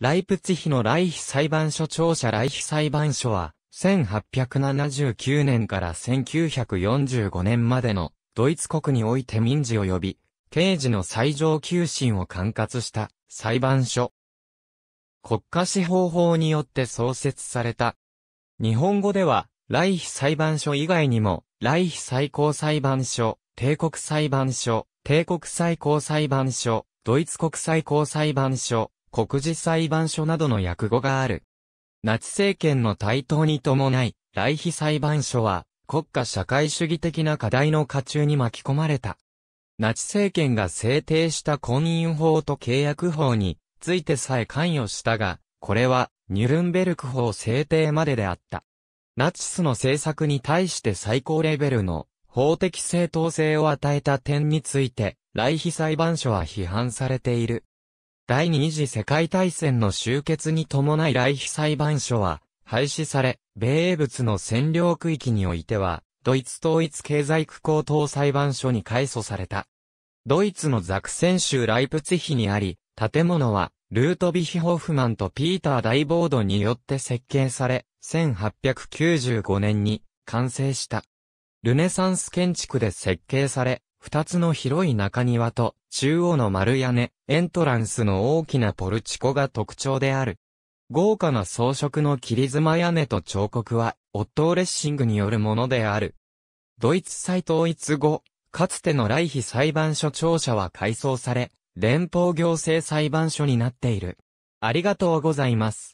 ライプツヒのライヒ裁判所庁舎ライヒ裁判所は、1879年から1945年までのドイツ国において民事及び刑事の最上級審を管轄した裁判所。国家司法法によって創設された。日本語では、来ヒ裁判所以外にも、来ヒ最高裁判所、帝国裁判所、帝国最高裁判所、ドイツ国最高裁判所、国事裁判所などの訳語がある。ナチ政権の台頭に伴い、来費裁判所は、国家社会主義的な課題の下中に巻き込まれた。ナチ政権が制定した婚姻法と契約法についてさえ関与したが、これはニュルンベルク法制定までであった。ナチスの政策に対して最高レベルの法的正当性を与えた点について、来費裁判所は批判されている。第二次世界大戦の終結に伴い来被裁判所は廃止され、米英物の占領区域においては、ドイツ統一経済区高等裁判所に改訴された。ドイツのザクセン州ライプツヒにあり、建物は、ルートビヒ・ホフマンとピーター・ダイボードによって設計され、1895年に完成した。ルネサンス建築で設計され、二つの広い中庭と、中央の丸屋根、エントランスの大きなポルチコが特徴である。豪華な装飾の切り妻屋根と彫刻は、オットーレッシングによるものである。ドイツ再統一後、かつての来妃裁判所庁舎は改装され、連邦行政裁判所になっている。ありがとうございます。